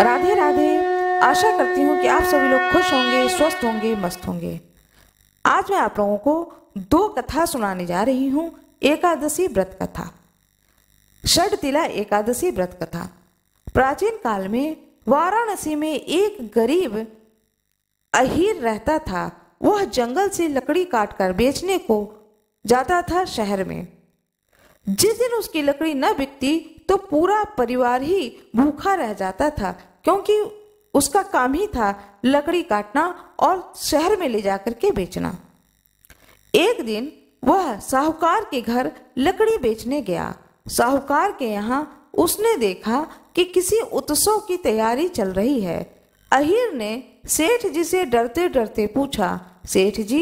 राधे राधे आशा करती हूँ कि आप सभी लोग खुश होंगे स्वस्थ होंगे मस्त होंगे आज मैं आप लोगों को दो कथा सुनाने जा रही हूँ एकादशी व्रत कथा षड तिला एकादशी व्रत कथा प्राचीन काल में वाराणसी में एक गरीब अहीर रहता था वह जंगल से लकड़ी काटकर बेचने को जाता था शहर में हम्म। जिस दिन उसकी लकड़ी न बिकती तो पूरा परिवार ही भूखा रह जाता था क्योंकि उसका काम ही था लकड़ी काटना और शहर में ले जाकर के बेचना एक दिन वह साहूकार के घर लकड़ी बेचने गया साहूकार के यहाँ उसने देखा कि किसी उत्सव की तैयारी चल रही है अहिर ने सेठ जी से डरते डरते पूछा सेठ जी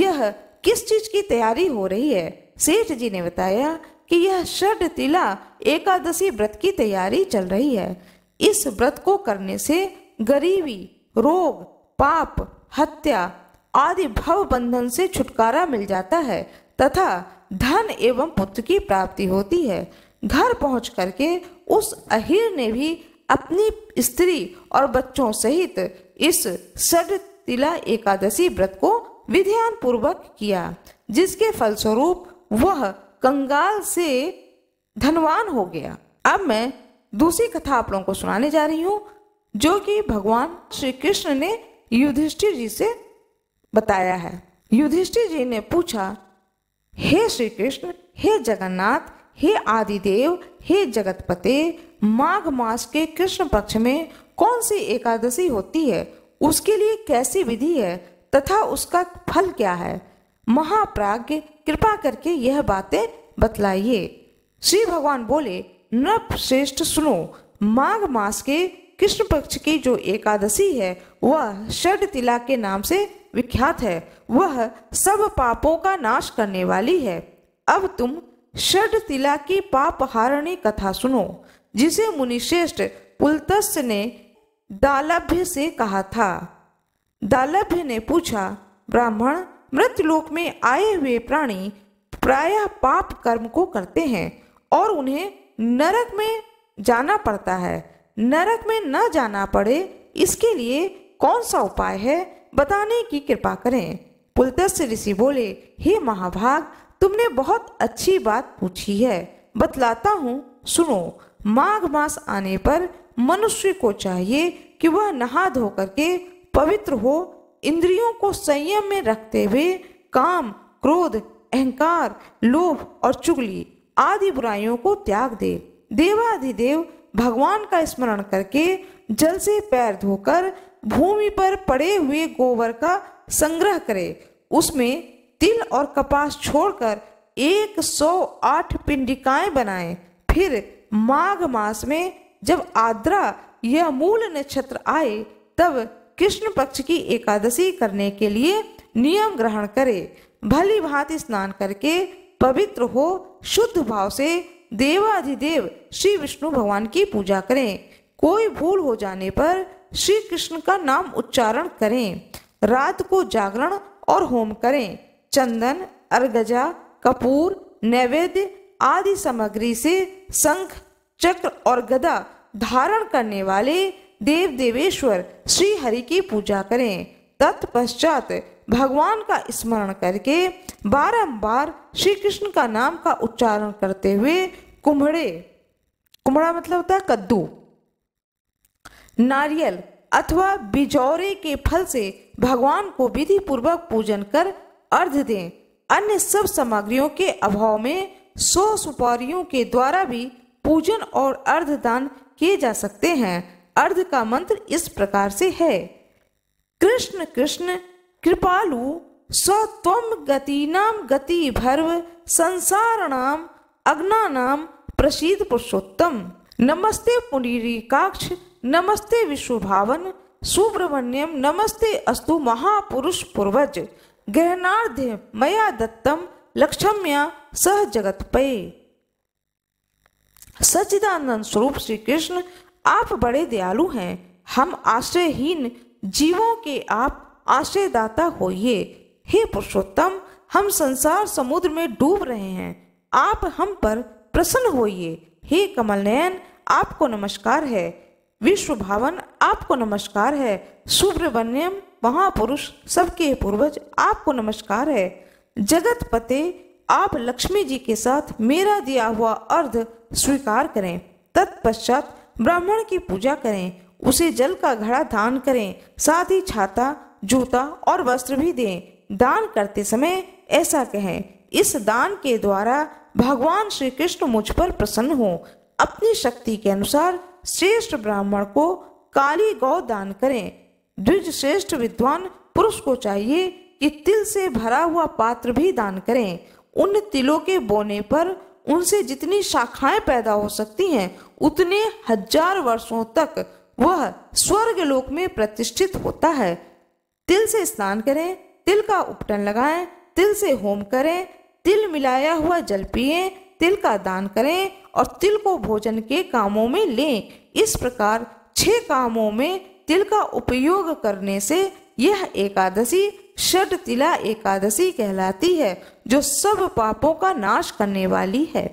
यह किस चीज की तैयारी हो रही है सेठ जी ने बताया कि यह षड तिला एकादशी व्रत की तैयारी चल रही है इस व्रत को करने से गरीबी रोग पाप हत्या आदि भव बंधन से छुटकारा मिल जाता है तथा धन एवं पुत्र की प्राप्ति होती है घर पहुँच करके उस अहिर ने भी अपनी स्त्री और बच्चों सहित इस षड तिला एकादशी व्रत को विधान पूर्वक किया जिसके फलस्वरूप वह कंगाल से धनवान हो गया अब मैं दूसरी कथा आप लोगों को सुनाने जा रही हूँ जो कि भगवान श्री कृष्ण ने युधिष्ठिर जी से बताया है युधिष्ठिर जी ने पूछा हे श्री कृष्ण हे जगन्नाथ हे आदिदेव हे जगतपते माघ मास के कृष्ण पक्ष में कौन सी एकादशी होती है उसके लिए कैसी विधि है तथा उसका फल क्या है महाप्राज्ञ कृपा करके यह बातें बतलाइए श्री भगवान बोले नृप श्रेष्ठ सुनो माघ मास के कृष्ण पक्ष की जो एकादशी है वह षड तिला के नाम से विख्यात है वह सब पापों का नाश करने वाली है अब तुम षड तिला की पाप हारणी कथा सुनो जिसे मुनिश्रेष्ठ पुलतस ने दालभ्य से कहा था दालभ्य ने पूछा ब्राह्मण मृतलोक में आए हुए प्राणी प्रायः पाप कर्म को करते हैं और उन्हें नरक में जाना पड़ता है नरक में न जाना पड़े इसके लिए कौन सा उपाय है बताने की कृपा करें पुलतस्य ऋषि बोले हे महाभाग तुमने बहुत अच्छी बात पूछी है बतलाता हूँ सुनो माघ मास आने पर मनुष्य को चाहिए कि वह नहा धो करके पवित्र हो इंद्रियों को संयम में रखते हुए काम क्रोध अहंकार लोभ और चुगली आदि बुराइयों को त्याग दे देवाधिदेव भगवान का स्मरण करके जल से पैर धोकर भूमि पर पड़े हुए गोबर का संग्रह करे उसमें तिल और कपास छोड़कर 108 पिंडिकाएं बनाएं फिर माघ मास में जब आद्रा या मूल नक्षत्र आए तब कृष्ण पक्ष की एकादशी करने के लिए नियम ग्रहण करे भली भांति स्नान करके पवित्र हो शुद्ध भाव से देवाधिदेव श्री विष्णु भगवान की पूजा करें कोई भूल हो जाने पर श्री कृष्ण का नाम उच्चारण करें रात को जागरण और होम करें चंदन अर्गजा कपूर नैवेद्य आदि सामग्री से शंख चक्र और गदा धारण करने वाले देव देवेश्वर श्री हरि की पूजा करें तत्पश्चात भगवान का स्मरण करके बारंबार श्री कृष्ण का नाम का उच्चारण करते हुए कुम्हड़े कुम्हड़ा मतलब होता है कद्दू नारियल अथवा बिजौरे के फल से भगवान को विधि पूर्वक पूजन कर अर्घ दें अन्य सब सामग्रियों के अभाव में सौ सुपारियों के द्वारा भी पूजन और अर्ध दान किए जा सकते हैं अर्ध का मंत्र इस प्रकार से है कृष्ण कृष्ण कृपालु स्व गति नाम गति भर्व संसारणाम नाम प्रसिद्ध पुरुषोत्तम नमस्ते पुनीरी काक्ष नमस्ते विश्व भावन सुब्रमण्यम नमस्ते अस्तु महापुरुष पूर्वज गहनार्ध्य मया दत्तम लक्ष्म्या सह जगत पे सचिदानंद स्वरूप श्री कृष्ण आप बड़े दयालु हैं हम आश्रयहीन जीवों के आप आश्रयदाता होइए हे पुरुषोत्तम हम संसार समुद्र में डूब रहे हैं आप हम पर प्रसन्न होइए हे कमलनयन आपको नमस्कार है विश्व भावन आपको नमस्कार है सुब्रमण्यम महापुरुष सबके पूर्वज आपको नमस्कार है जगत पते आप लक्ष्मी जी के साथ मेरा दिया हुआ अर्ध स्वीकार करें तत्पश्चात ब्राह्मण की पूजा करें उसे जल का घड़ा दान करें साथ ही छाता जूता और वस्त्र भी दें दान करते समय ऐसा कहें इस दान के द्वारा भगवान श्री कृष्ण मुझ पर प्रसन्न हो अपनी शक्ति के अनुसार श्रेष्ठ ब्राह्मण को काली गौ दान करें द्विज श्रेष्ठ विद्वान पुरुष को चाहिए कि तिल से भरा हुआ पात्र भी दान करें उन तिलों के बोने पर उनसे जितनी शाखाएं पैदा हो सकती हैं उतने हजार वर्षों तक वह स्वर्ग लोक में प्रतिष्ठित होता है तिल से स्नान करें तिल का उपटन लगाएं तिल से होम करें तिल मिलाया हुआ जल पिए तिल का दान करें और तिल को भोजन के कामों में लें इस प्रकार छह कामों में तिल का उपयोग करने से यह एकादशी षड तिला एकादशी कहलाती है जो सब पापों का नाश करने वाली है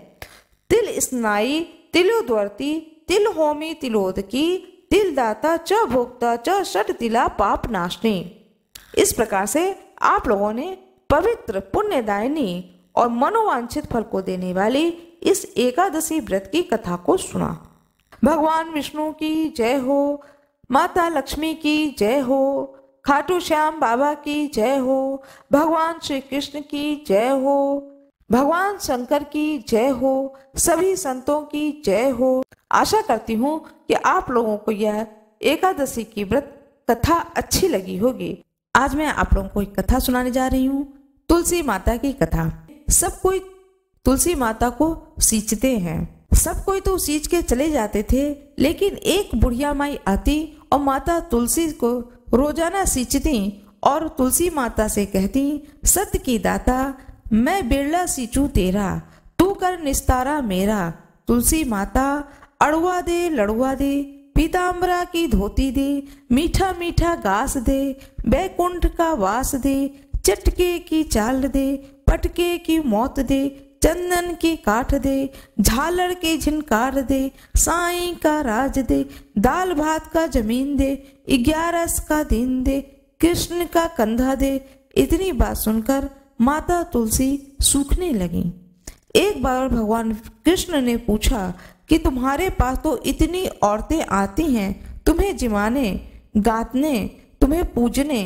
तिल स्नायी तिलोद्वर्ती तिल होमी तिलोदकी दाता च भोक्ता च षट तिला पाप नाशनी इस प्रकार से आप लोगों ने पवित्र पुण्यदायिनी और मनोवांछित फल को देने वाली इस एकादशी व्रत की कथा को सुना भगवान विष्णु की जय हो माता लक्ष्मी की जय हो खाटू श्याम बाबा की जय हो भगवान श्री कृष्ण की जय हो भगवान शंकर की जय हो सभी संतों की जय हो आशा करती हूँ कि आप लोगों को यह एकादशी की व्रत कथा अच्छी लगी होगी आज मैं आप लोगों को एक कथा सुनाने जा रही हूँ तुलसी माता की कथा सब कोई तुलसी माता को सींचते हैं सब कोई तो सींच के चले जाते थे लेकिन एक बुढ़िया माई आती और माता तुलसी को रोजाना सींचती और तुलसी माता से कहती सत्य की दाता मैं बिरला सींचू तेरा तू कर निस्तारा मेरा तुलसी माता अड़ुआ दे लड़ुआ दे पीताम्बरा की धोती दे मीठा मीठा घास दे बैकुंठ का वास दे चटके की चाल दे पटके की मौत दे चंदन की काठ दे झालर के झिनकार दे साई का राज दे दाल भात का जमीन दे ग्यारस का दिन दे कृष्ण का कंधा दे इतनी बात सुनकर माता तुलसी सूखने लगी एक बार भगवान कृष्ण ने पूछा कि तुम्हारे पास तो इतनी औरतें आती हैं तुम्हें जिमाने गातने तुम्हें पूजने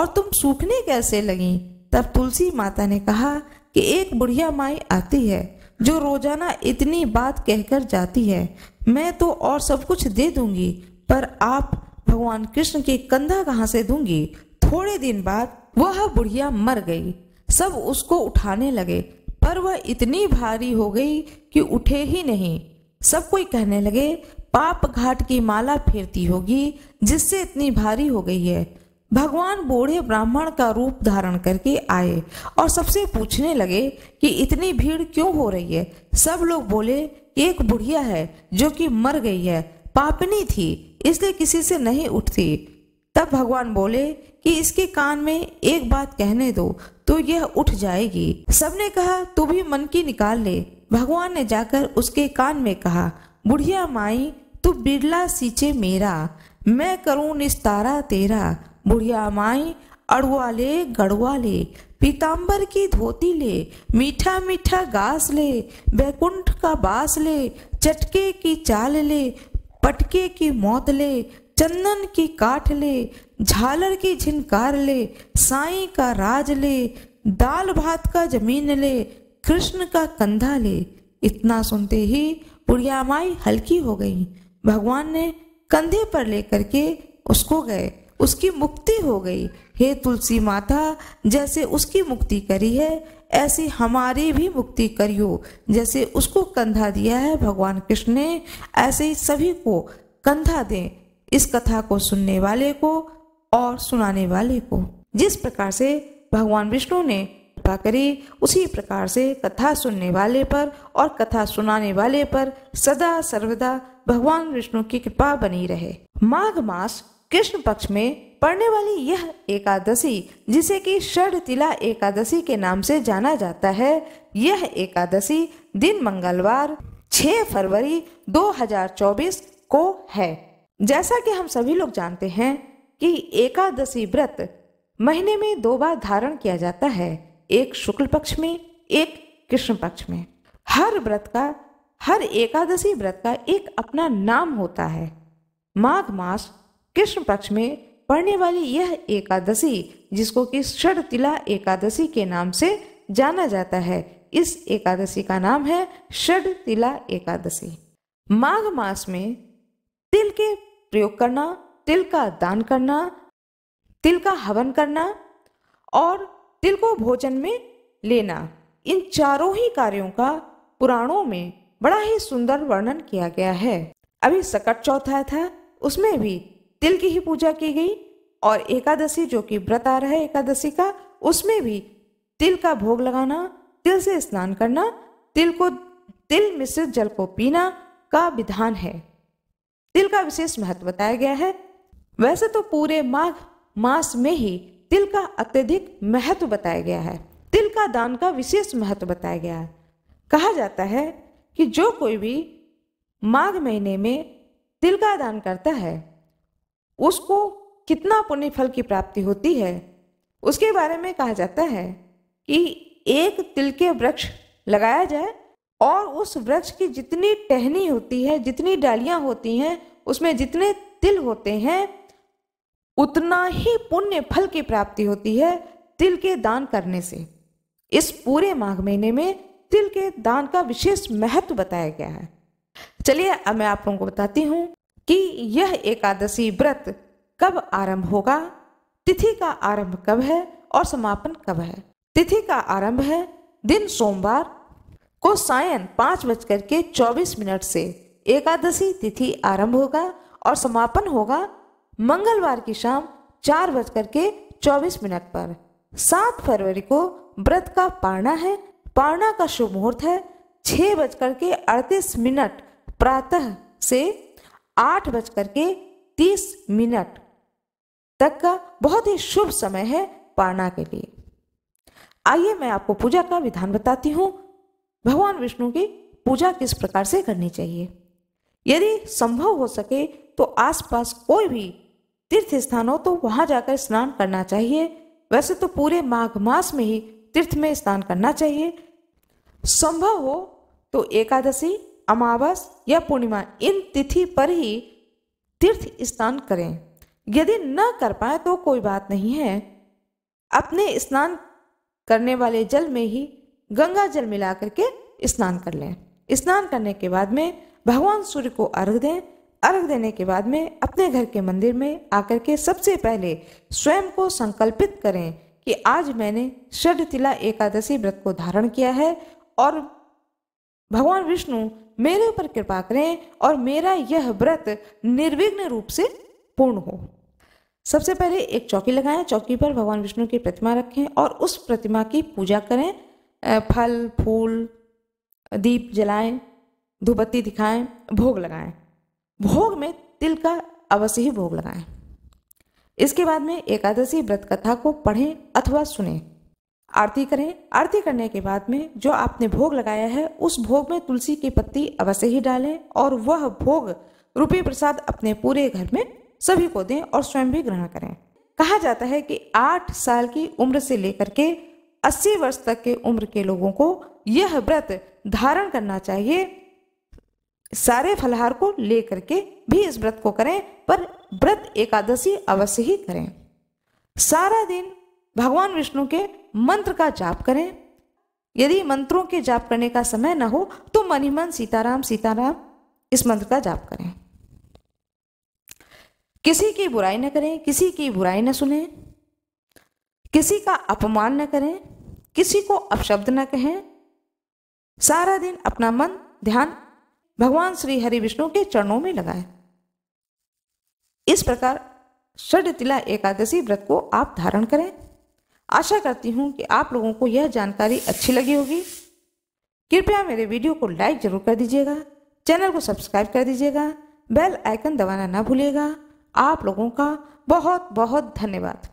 और तुम सूखने कैसे लगी तब तुलसी माता ने कहा कि एक बुढ़िया माई आती है जो रोजाना इतनी बात कहकर जाती है मैं तो और सब कुछ दे दूंगी पर आप भगवान कृष्ण के कंधा कहाँ से दूंगी थोड़े दिन बाद वह बुढ़िया मर गई सब उसको उठाने लगे पर वह इतनी भारी हो गई कि उठे ही नहीं सब कोई कहने लगे पाप घाट की माला फेरती होगी जिससे इतनी भारी हो गई है भगवान बूढ़े ब्राह्मण का रूप धारण करके आए और सबसे पूछने लगे कि इतनी भीड़ क्यों हो रही है सब लोग बोले एक बुढ़िया है जो कि मर गई है पापनी थी इसलिए किसी से नहीं उठती तब भगवान बोले कि इसके कान में एक बात कहने दो तो यह उठ जाएगी सबने कहा तू भी मन की निकाल ले भगवान ने जाकर उसके कान में कहा बुढ़िया माई तू बिरला सींचे मेरा मैं करूँ निस्तारा तेरा बुढ़िया माई अड़ुआ ले गड़ुआ ले पीताम्बर की धोती ले मीठा मीठा घास ले बैकुंठ का बास ले चटके की चाल ले पटके की मौत ले चंदन की काठ ले झालर की झिनकार ले साई का राज ले दाल भात का जमीन ले कृष्ण का कंधा ले इतना सुनते ही बुढ़िया माई हल्की हो गई भगवान ने कंधे पर लेकर के उसको गए उसकी मुक्ति हो गई हे तुलसी माता जैसे उसकी मुक्ति करी है ऐसे हमारी भी मुक्ति करियो जैसे उसको कंधा दिया है भगवान कृष्ण ने ऐसे ही सभी को कंधा दें इस कथा को सुनने वाले को और सुनाने वाले को जिस प्रकार से भगवान विष्णु ने कृपा करी उसी प्रकार से कथा सुनने वाले पर और कथा सुनाने वाले पर सदा सर्वदा भगवान विष्णु की कृपा बनी रहे माघ मास कृष्ण पक्ष में पड़ने वाली यह एकादशी जिसे कि षड तिला एकादशी के नाम से जाना जाता है यह एकादशी दिन मंगलवार 6 फरवरी 2024 को है जैसा कि हम सभी लोग जानते हैं कि एकादशी व्रत महीने में दो बार धारण किया जाता है एक शुक्ल पक्ष में एक कृष्ण पक्ष में हर व्रत का हर एकादशी व्रत का एक अपना नाम होता है माघ मास कृष्ण पक्ष में पड़ने वाली यह एकादशी जिसको कि षड तिला एकादशी के नाम से जाना जाता है इस एकादशी का नाम है षड तिला एकादशी माघ मास में तिल के प्रयोग करना तिल का दान करना तिल का हवन करना और तिल को भोजन में लेना इन चारों ही कार्यों का पुराणों में बड़ा ही सुंदर वर्णन किया गया है अभी सकट चौथा था उसमें भी तिल की ही पूजा की गई और एकादशी जो कि व्रत आ रहा है एकादशी का उसमें भी तिल का भोग लगाना तिल से स्नान करना तिल को तिल मिश्रित जल को पीना का विधान है तिल का विशेष महत्व बताया गया है वैसे तो पूरे माघ मास में ही तिल का अत्यधिक महत्व बताया गया है तिल का दान का विशेष महत्व बताया गया है कहा जाता है कि जो कोई भी माघ महीने में तिल का दान करता है उसको कितना पुण्य फल की प्राप्ति होती है उसके बारे में कहा जाता है कि एक तिल के वृक्ष लगाया जाए और उस वृक्ष की जितनी टहनी होती है जितनी डालियां होती हैं उसमें जितने तिल होते हैं उतना ही पुण्य फल की प्राप्ति होती है तिल के दान करने से इस पूरे माघ महीने में तिल के दान का विशेष महत्व बताया गया है चलिए अब मैं आप लोगों को बताती हूँ कि यह एकादशी व्रत कब आरंभ होगा तिथि का आरंभ कब है और समापन कब है तिथि का आरंभ है दिन सोमवार को सायन पाँच बजकर के चौबीस मिनट से एकादशी तिथि आरंभ होगा और समापन होगा मंगलवार की शाम चार बजकर के चौबीस मिनट पर सात फरवरी को व्रत का पारणा है पारणा का शुभ मुहूर्त है छह बजकर के अड़तीस मिनट प्रातः से आठ बज करके तीस मिनट तक का बहुत ही शुभ समय है पारणा के लिए आइए मैं आपको पूजा का विधान बताती हूँ भगवान विष्णु की पूजा किस प्रकार से करनी चाहिए यदि संभव हो सके तो आसपास कोई भी तीर्थ स्थान हो तो वहां जाकर स्नान करना चाहिए वैसे तो पूरे माघ मास में ही तीर्थ में स्नान करना चाहिए संभव हो तो एकादशी अमावस या पूर्णिमा इन तिथि पर ही तीर्थ स्नान करें यदि न कर पाए तो कोई बात नहीं है अपने स्नान करने वाले जल में ही गंगा जल मिला करके स्नान कर लें स्नान करने के बाद में भगवान सूर्य को अर्घ दें अर्घ देने के बाद में अपने घर के मंदिर में आकर के सबसे पहले स्वयं को संकल्पित करें कि आज मैंने षड तिला एकादशी व्रत को धारण किया है और भगवान विष्णु मेरे ऊपर कृपा करें और मेरा यह व्रत निर्विघ्न रूप से पूर्ण हो सबसे पहले एक चौकी लगाएं चौकी पर भगवान विष्णु की प्रतिमा रखें और उस प्रतिमा की पूजा करें फल फूल दीप जलाएं धूपबत्ती दिखाएं भोग लगाएं भोग में तिल का अवश्य ही भोग लगाएं इसके बाद में एकादशी व्रत कथा को पढ़ें अथवा सुनें आरती करें आरती करने के बाद में जो आपने भोग लगाया है उस भोग में तुलसी की पत्ती अवश्य ही डालें और वह भोग रुपये प्रसाद अपने पूरे घर में सभी को दें और स्वयं भी ग्रहण करें कहा जाता है कि आठ साल की उम्र से लेकर के अस्सी वर्ष तक के उम्र के लोगों को यह व्रत धारण करना चाहिए सारे फलहार को लेकर के भी इस व्रत को करें पर व्रत एकादशी अवश्य ही करें सारा दिन भगवान विष्णु के मंत्र का जाप करें यदि मंत्रों के जाप करने का समय ना हो तो मन ही मन सीताराम सीताराम इस मंत्र का जाप करें किसी की बुराई न करें किसी की बुराई न सुने किसी का अपमान न करें किसी को अपशब्द न कहें सारा दिन अपना मन ध्यान भगवान श्री हरि विष्णु के चरणों में लगाएं इस प्रकार षड तिला एकादशी व्रत को आप धारण करें आशा करती हूँ कि आप लोगों को यह जानकारी अच्छी लगी होगी कृपया मेरे वीडियो को लाइक ज़रूर कर दीजिएगा चैनल को सब्सक्राइब कर दीजिएगा बेल आइकन दबाना ना भूलिएगा आप लोगों का बहुत बहुत धन्यवाद